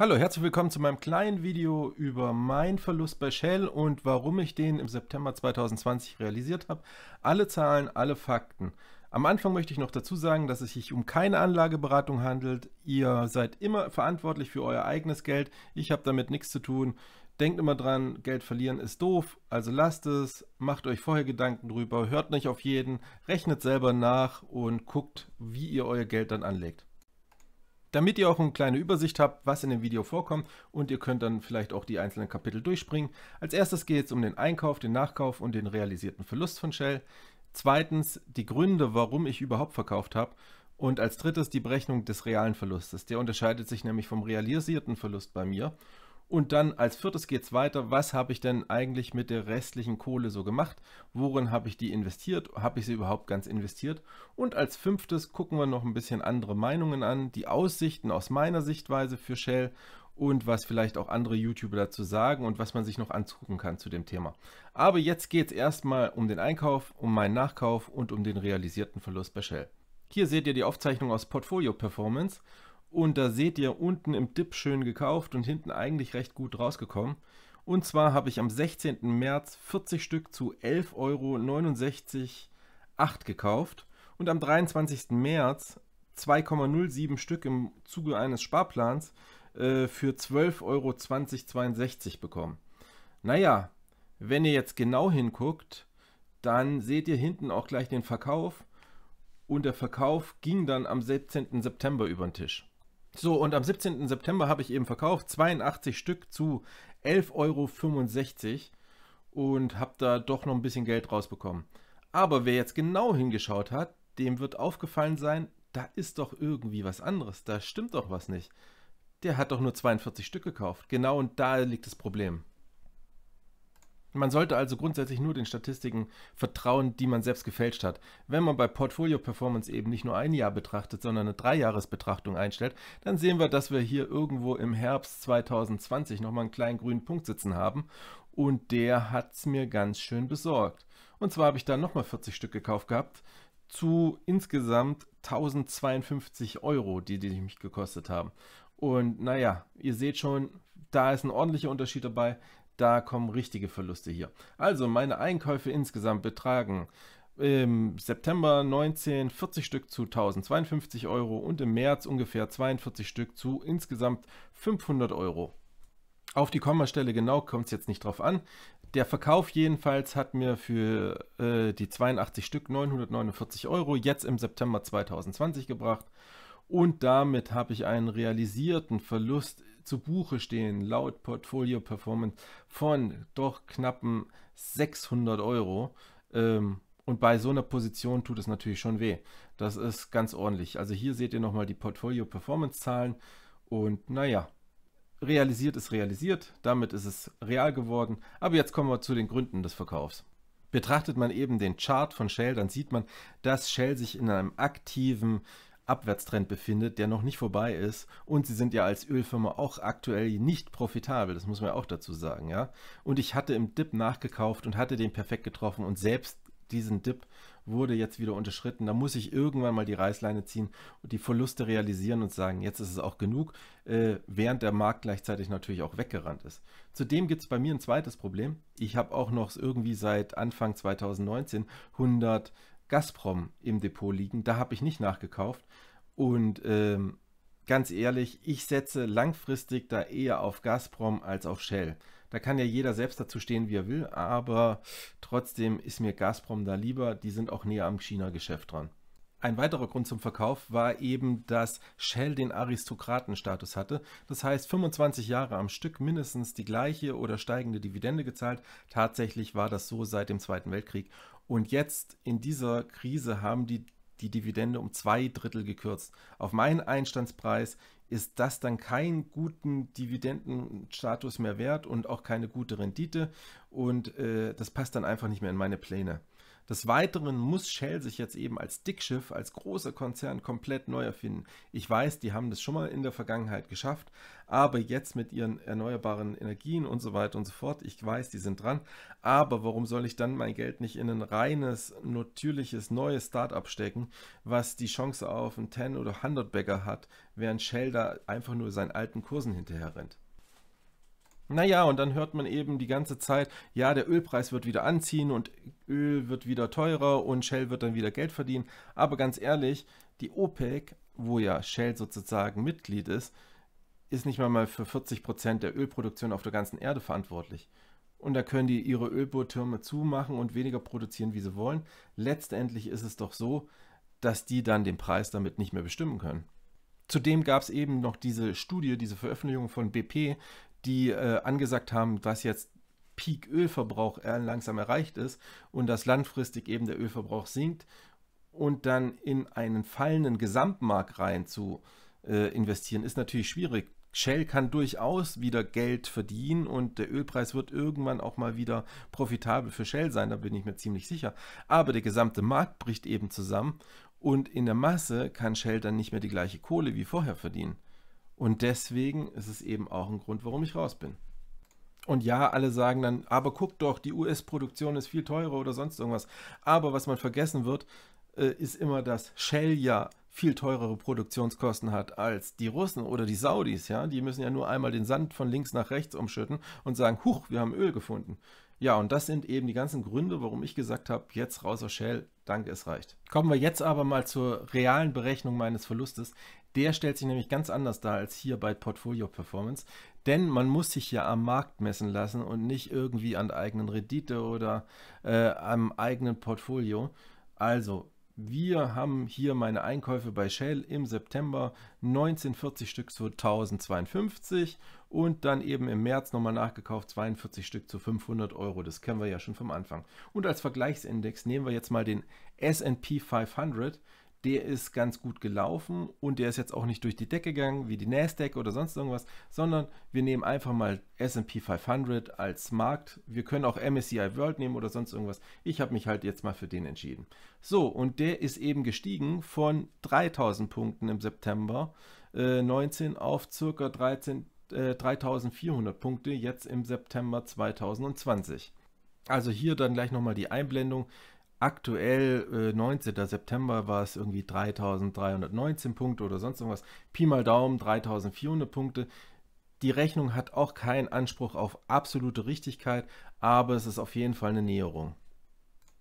Hallo, herzlich willkommen zu meinem kleinen Video über meinen Verlust bei Shell und warum ich den im September 2020 realisiert habe. Alle Zahlen, alle Fakten. Am Anfang möchte ich noch dazu sagen, dass es sich um keine Anlageberatung handelt. Ihr seid immer verantwortlich für euer eigenes Geld. Ich habe damit nichts zu tun. Denkt immer dran, Geld verlieren ist doof, also lasst es, macht euch vorher Gedanken drüber, hört nicht auf jeden, rechnet selber nach und guckt, wie ihr euer Geld dann anlegt damit ihr auch eine kleine Übersicht habt, was in dem Video vorkommt und ihr könnt dann vielleicht auch die einzelnen Kapitel durchspringen. Als erstes geht es um den Einkauf, den Nachkauf und den realisierten Verlust von Shell. Zweitens die Gründe, warum ich überhaupt verkauft habe. Und als drittes die Berechnung des realen Verlustes. Der unterscheidet sich nämlich vom realisierten Verlust bei mir. Und dann als viertes geht es weiter, was habe ich denn eigentlich mit der restlichen Kohle so gemacht? Worin habe ich die investiert? Habe ich sie überhaupt ganz investiert? Und als fünftes gucken wir noch ein bisschen andere Meinungen an, die Aussichten aus meiner Sichtweise für Shell und was vielleicht auch andere YouTuber dazu sagen und was man sich noch angucken kann zu dem Thema. Aber jetzt geht es erstmal um den Einkauf, um meinen Nachkauf und um den realisierten Verlust bei Shell. Hier seht ihr die Aufzeichnung aus Portfolio Performance und da seht ihr unten im Dip schön gekauft und hinten eigentlich recht gut rausgekommen. Und zwar habe ich am 16. März 40 Stück zu 11,69 Euro 8 gekauft und am 23. März 2,07 Stück im Zuge eines Sparplans äh, für 12,20 Euro 62 bekommen. Naja, wenn ihr jetzt genau hinguckt, dann seht ihr hinten auch gleich den Verkauf und der Verkauf ging dann am 17. September über den Tisch. So, und am 17. September habe ich eben verkauft 82 Stück zu 11,65 Euro und habe da doch noch ein bisschen Geld rausbekommen. Aber wer jetzt genau hingeschaut hat, dem wird aufgefallen sein, da ist doch irgendwie was anderes, da stimmt doch was nicht. Der hat doch nur 42 Stück gekauft. Genau und da liegt das Problem. Man sollte also grundsätzlich nur den Statistiken vertrauen, die man selbst gefälscht hat. Wenn man bei Portfolio Performance eben nicht nur ein Jahr betrachtet, sondern eine Dreijahresbetrachtung einstellt, dann sehen wir, dass wir hier irgendwo im Herbst 2020 nochmal einen kleinen grünen Punkt sitzen haben und der hat es mir ganz schön besorgt. Und zwar habe ich da nochmal 40 Stück gekauft gehabt zu insgesamt 1052 Euro, die, die mich gekostet haben. Und naja, ihr seht schon, da ist ein ordentlicher Unterschied dabei da kommen richtige Verluste hier. Also meine Einkäufe insgesamt betragen im September 19 40 Stück zu 1052 Euro und im März ungefähr 42 Stück zu insgesamt 500 Euro. Auf die Kommastelle genau kommt es jetzt nicht drauf an. Der Verkauf jedenfalls hat mir für äh, die 82 Stück 949 Euro jetzt im September 2020 gebracht und damit habe ich einen realisierten Verlust zu Buche stehen, laut Portfolio Performance von doch knappen 600 Euro. Ähm, und bei so einer Position tut es natürlich schon weh. Das ist ganz ordentlich. Also hier seht ihr nochmal die Portfolio Performance Zahlen und naja, realisiert ist realisiert, damit ist es real geworden. Aber jetzt kommen wir zu den Gründen des Verkaufs. Betrachtet man eben den Chart von Shell, dann sieht man, dass Shell sich in einem aktiven Abwärtstrend befindet, der noch nicht vorbei ist. Und sie sind ja als Ölfirma auch aktuell nicht profitabel, das muss man ja auch dazu sagen, ja. Und ich hatte im Dip nachgekauft und hatte den perfekt getroffen und selbst diesen Dip wurde jetzt wieder unterschritten. Da muss ich irgendwann mal die Reißleine ziehen und die Verluste realisieren und sagen, jetzt ist es auch genug, äh, während der Markt gleichzeitig natürlich auch weggerannt ist. Zudem gibt es bei mir ein zweites Problem. Ich habe auch noch irgendwie seit Anfang 2019 100 Gazprom im Depot liegen. Da habe ich nicht nachgekauft. Und ähm, ganz ehrlich, ich setze langfristig da eher auf Gazprom als auf Shell. Da kann ja jeder selbst dazu stehen, wie er will, aber trotzdem ist mir Gazprom da lieber. Die sind auch näher am China-Geschäft dran. Ein weiterer Grund zum Verkauf war eben, dass Shell den Aristokratenstatus hatte. Das heißt, 25 Jahre am Stück mindestens die gleiche oder steigende Dividende gezahlt. Tatsächlich war das so seit dem Zweiten Weltkrieg. Und jetzt in dieser Krise haben die die Dividende um zwei Drittel gekürzt. Auf meinen Einstandspreis ist das dann keinen guten Dividendenstatus mehr wert und auch keine gute Rendite. Und äh, das passt dann einfach nicht mehr in meine Pläne. Des Weiteren muss Shell sich jetzt eben als Dickschiff, als großer Konzern komplett neu erfinden. Ich weiß, die haben das schon mal in der Vergangenheit geschafft, aber jetzt mit ihren erneuerbaren Energien und so weiter und so fort, ich weiß, die sind dran, aber warum soll ich dann mein Geld nicht in ein reines, natürliches, neues Startup stecken, was die Chance auf einen 10 oder 100 Bagger hat, während Shell da einfach nur seinen alten Kursen hinterher rennt? Naja, und dann hört man eben die ganze Zeit, ja, der Ölpreis wird wieder anziehen und Öl wird wieder teurer und Shell wird dann wieder Geld verdienen. Aber ganz ehrlich, die OPEC, wo ja Shell sozusagen Mitglied ist, ist nicht mal, mal für 40% Prozent der Ölproduktion auf der ganzen Erde verantwortlich. Und da können die ihre Ölbohrtürme zumachen und weniger produzieren, wie sie wollen. Letztendlich ist es doch so, dass die dann den Preis damit nicht mehr bestimmen können. Zudem gab es eben noch diese Studie, diese Veröffentlichung von BP, die äh, angesagt haben, dass jetzt Peak-Ölverbrauch langsam erreicht ist und dass langfristig eben der Ölverbrauch sinkt und dann in einen fallenden Gesamtmarkt rein zu äh, investieren, ist natürlich schwierig. Shell kann durchaus wieder Geld verdienen und der Ölpreis wird irgendwann auch mal wieder profitabel für Shell sein, da bin ich mir ziemlich sicher. Aber der gesamte Markt bricht eben zusammen und in der Masse kann Shell dann nicht mehr die gleiche Kohle wie vorher verdienen. Und deswegen ist es eben auch ein Grund, warum ich raus bin. Und ja, alle sagen dann, aber guck doch, die US-Produktion ist viel teurer oder sonst irgendwas. Aber was man vergessen wird, äh, ist immer, dass Shell ja viel teurere Produktionskosten hat als die Russen oder die Saudis, ja, die müssen ja nur einmal den Sand von links nach rechts umschütten und sagen, huch, wir haben Öl gefunden. Ja, und das sind eben die ganzen Gründe, warum ich gesagt habe, jetzt raus aus Shell, danke, es reicht. Kommen wir jetzt aber mal zur realen Berechnung meines Verlustes, der stellt sich nämlich ganz anders dar als hier bei Portfolio Performance, denn man muss sich ja am Markt messen lassen und nicht irgendwie an eigenen Rendite oder äh, am eigenen Portfolio. Also, wir haben hier meine Einkäufe bei Shell im September 1940 Stück zu 1052 und dann eben im März nochmal nachgekauft 42 Stück zu 500 Euro. Das kennen wir ja schon vom Anfang. Und als Vergleichsindex nehmen wir jetzt mal den S&P 500 der ist ganz gut gelaufen und der ist jetzt auch nicht durch die Decke gegangen, wie die Nasdaq oder sonst irgendwas, sondern wir nehmen einfach mal S&P 500 als Markt. Wir können auch MSCI World nehmen oder sonst irgendwas. Ich habe mich halt jetzt mal für den entschieden. So, und der ist eben gestiegen von 3000 Punkten im September äh, 19 auf circa 13, 3400 äh, Punkte jetzt im September 2020. Also hier dann gleich nochmal die Einblendung aktuell, äh, 19. September, war es irgendwie 3319 Punkte oder sonst irgendwas. Pi mal Daumen 3400 Punkte. Die Rechnung hat auch keinen Anspruch auf absolute Richtigkeit, aber es ist auf jeden Fall eine Näherung.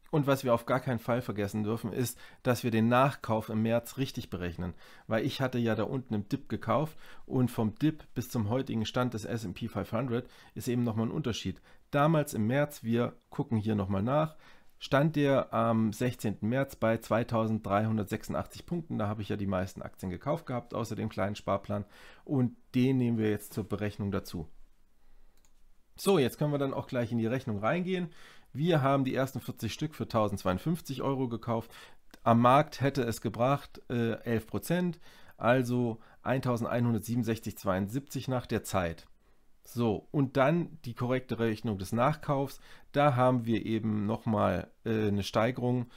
Und was wir auf gar keinen Fall vergessen dürfen, ist, dass wir den Nachkauf im März richtig berechnen. Weil ich hatte ja da unten im Dip gekauft und vom Dip bis zum heutigen Stand des S&P 500 ist eben nochmal ein Unterschied. Damals im März, wir gucken hier nochmal nach, stand ihr am 16. März bei 2386 Punkten. Da habe ich ja die meisten Aktien gekauft gehabt, außer dem kleinen Sparplan. Und den nehmen wir jetzt zur Berechnung dazu. So, jetzt können wir dann auch gleich in die Rechnung reingehen. Wir haben die ersten 40 Stück für 1052 Euro gekauft. Am Markt hätte es gebracht äh, 11 also 1167,72 nach der Zeit. So, und dann die korrekte Rechnung des Nachkaufs. Da haben wir eben nochmal äh, eine Steigerung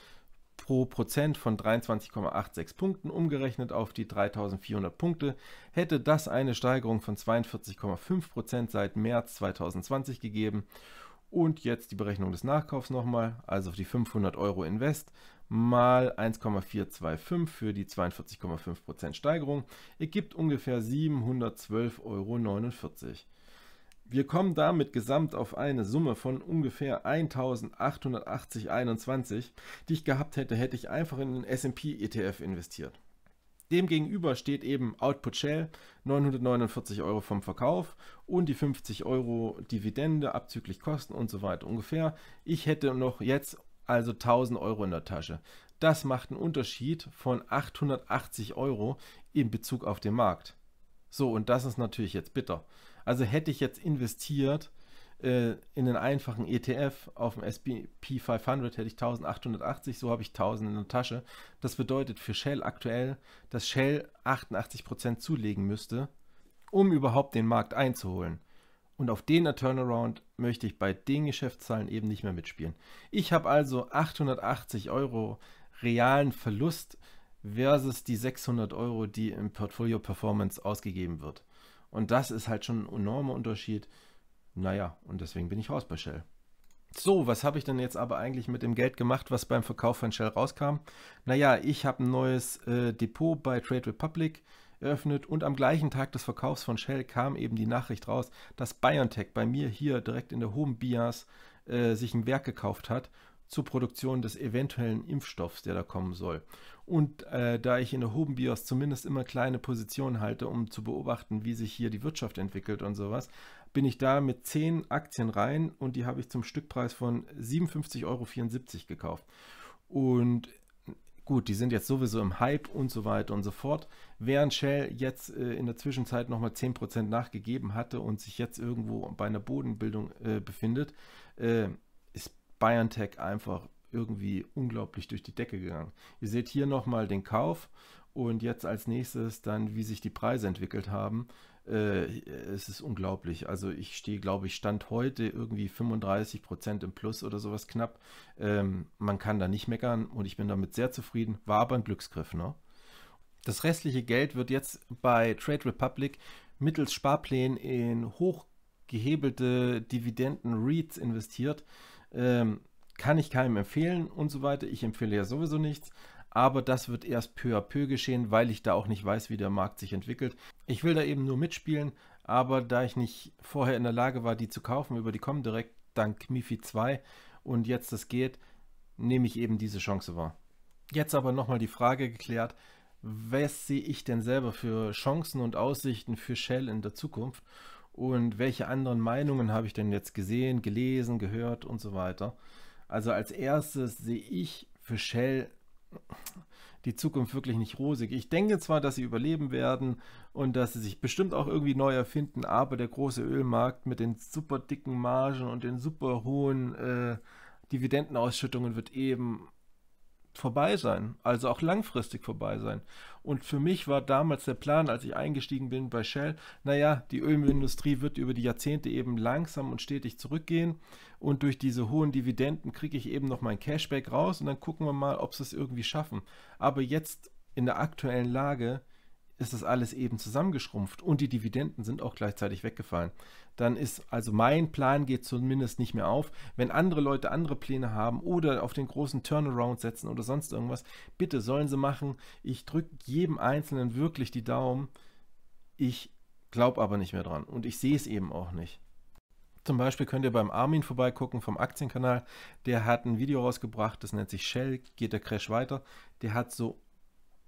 pro Prozent von 23,86 Punkten umgerechnet auf die 3400 Punkte. Hätte das eine Steigerung von 42,5 Prozent seit März 2020 gegeben. Und jetzt die Berechnung des Nachkaufs nochmal, also auf die 500 Euro Invest mal 1,425 für die 42,5% Prozent Steigerung ergibt ungefähr 712,49 Euro. Wir kommen damit gesamt auf eine Summe von ungefähr 1880,21, die ich gehabt hätte, hätte ich einfach in den S&P ETF investiert. Demgegenüber steht eben Output Shell 949 Euro vom Verkauf und die 50 Euro Dividende abzüglich Kosten und so weiter ungefähr. Ich hätte noch jetzt also 1000 Euro in der Tasche. Das macht einen Unterschied von 880 Euro in Bezug auf den Markt. So, und das ist natürlich jetzt bitter. Also hätte ich jetzt investiert äh, in einen einfachen ETF auf dem S&P 500 hätte ich 1880, so habe ich 1000 in der Tasche. Das bedeutet für Shell aktuell, dass Shell 88% zulegen müsste, um überhaupt den Markt einzuholen. Und auf den Turnaround möchte ich bei den Geschäftszahlen eben nicht mehr mitspielen. Ich habe also 880 Euro realen Verlust versus die 600 Euro, die im Portfolio Performance ausgegeben wird. Und das ist halt schon ein enormer Unterschied. Naja, und deswegen bin ich raus bei Shell. So, was habe ich denn jetzt aber eigentlich mit dem Geld gemacht, was beim Verkauf von Shell rauskam? Naja, ich habe ein neues äh, Depot bei Trade Republic eröffnet und am gleichen Tag des Verkaufs von Shell kam eben die Nachricht raus, dass BioNTech bei mir hier direkt in der Home Bias äh, sich ein Werk gekauft hat zur Produktion des eventuellen Impfstoffs, der da kommen soll. Und äh, da ich in der Hobenbios zumindest immer kleine Positionen halte, um zu beobachten, wie sich hier die Wirtschaft entwickelt und sowas, bin ich da mit 10 Aktien rein und die habe ich zum Stückpreis von 57,74 Euro gekauft. Und gut, die sind jetzt sowieso im Hype und so weiter und so fort. Während Shell jetzt äh, in der Zwischenzeit nochmal 10% nachgegeben hatte und sich jetzt irgendwo bei einer Bodenbildung äh, befindet, äh, ist BioNTech einfach irgendwie unglaublich durch die Decke gegangen. Ihr seht hier nochmal den Kauf und jetzt als nächstes dann, wie sich die Preise entwickelt haben. Äh, es ist unglaublich. Also ich stehe, glaube ich, Stand heute irgendwie 35% Prozent im Plus oder sowas knapp. Ähm, man kann da nicht meckern und ich bin damit sehr zufrieden. War aber ein Glücksgriff, ne? Das restliche Geld wird jetzt bei Trade Republic mittels Sparplänen in hochgehebelte Dividenden-REITs investiert. Ähm, kann ich keinem empfehlen und so weiter. Ich empfehle ja sowieso nichts. Aber das wird erst peu à peu geschehen, weil ich da auch nicht weiß, wie der Markt sich entwickelt. Ich will da eben nur mitspielen, aber da ich nicht vorher in der Lage war, die zu kaufen über die direkt dank MiFi 2 und jetzt das geht, nehme ich eben diese Chance wahr. Jetzt aber nochmal die Frage geklärt, was sehe ich denn selber für Chancen und Aussichten für Shell in der Zukunft und welche anderen Meinungen habe ich denn jetzt gesehen, gelesen, gehört und so weiter. Also als erstes sehe ich für Shell die Zukunft wirklich nicht rosig. Ich denke zwar, dass sie überleben werden und dass sie sich bestimmt auch irgendwie neu erfinden, aber der große Ölmarkt mit den super dicken Margen und den super hohen äh, Dividendenausschüttungen wird eben vorbei sein, also auch langfristig vorbei sein. Und für mich war damals der Plan, als ich eingestiegen bin bei Shell, naja, die Ölindustrie wird über die Jahrzehnte eben langsam und stetig zurückgehen und durch diese hohen Dividenden kriege ich eben noch mein Cashback raus und dann gucken wir mal, ob sie es irgendwie schaffen. Aber jetzt in der aktuellen Lage ist das alles eben zusammengeschrumpft und die Dividenden sind auch gleichzeitig weggefallen. Dann ist also mein Plan geht zumindest nicht mehr auf. Wenn andere Leute andere Pläne haben oder auf den großen Turnaround setzen oder sonst irgendwas, bitte sollen sie machen. Ich drücke jedem Einzelnen wirklich die Daumen. Ich glaube aber nicht mehr dran und ich sehe es eben auch nicht. Zum Beispiel könnt ihr beim Armin vorbeigucken vom Aktienkanal. Der hat ein Video rausgebracht, das nennt sich Shell, geht der Crash weiter. Der hat so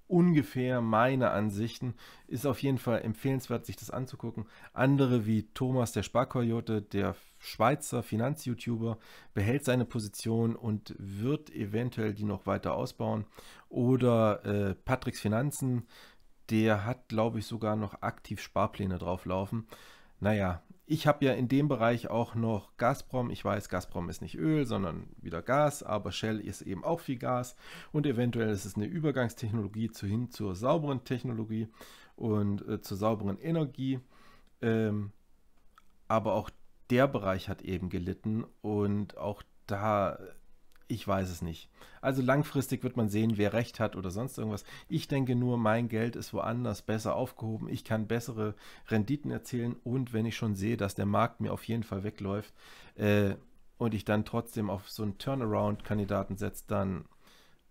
ungefähr meine Ansichten. Ist auf jeden Fall empfehlenswert, sich das anzugucken. Andere wie Thomas der Sparkoyote, der Schweizer Finanz-YouTuber, behält seine Position und wird eventuell die noch weiter ausbauen. Oder äh, Patricks Finanzen, der hat, glaube ich, sogar noch aktiv Sparpläne drauflaufen. Naja, ich habe ja in dem Bereich auch noch Gazprom. Ich weiß, Gazprom ist nicht Öl, sondern wieder Gas, aber Shell ist eben auch viel Gas und eventuell ist es eine Übergangstechnologie zu hin zur sauberen Technologie und äh, zur sauberen Energie. Ähm, aber auch der Bereich hat eben gelitten und auch da ich weiß es nicht. Also langfristig wird man sehen, wer recht hat oder sonst irgendwas. Ich denke nur, mein Geld ist woanders besser aufgehoben. Ich kann bessere Renditen erzielen. Und wenn ich schon sehe, dass der Markt mir auf jeden Fall wegläuft äh, und ich dann trotzdem auf so einen Turnaround-Kandidaten setze, dann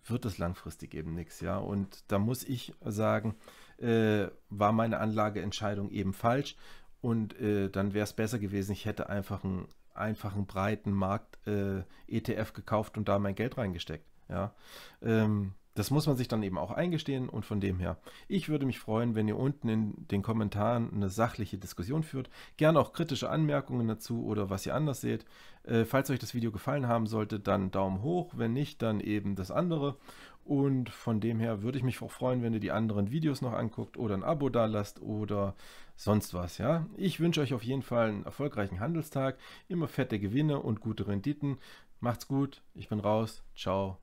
wird es langfristig eben nichts. Ja? Und da muss ich sagen, äh, war meine Anlageentscheidung eben falsch. Und äh, dann wäre es besser gewesen, ich hätte einfach einen einfachen, breiten Markt äh, ETF gekauft und da mein Geld reingesteckt. Ja. Ähm, das muss man sich dann eben auch eingestehen und von dem her. Ich würde mich freuen, wenn ihr unten in den Kommentaren eine sachliche Diskussion führt. Gerne auch kritische Anmerkungen dazu oder was ihr anders seht. Äh, falls euch das Video gefallen haben sollte, dann Daumen hoch. Wenn nicht, dann eben das andere. Und von dem her würde ich mich auch freuen, wenn ihr die anderen Videos noch anguckt oder ein Abo da lasst oder sonst was. Ja, ich wünsche euch auf jeden Fall einen erfolgreichen Handelstag, immer fette Gewinne und gute Renditen. Macht's gut, ich bin raus, ciao.